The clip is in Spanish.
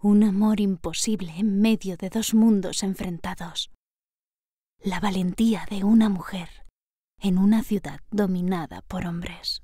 un amor imposible en medio de dos mundos enfrentados. La valentía de una mujer en una ciudad dominada por hombres.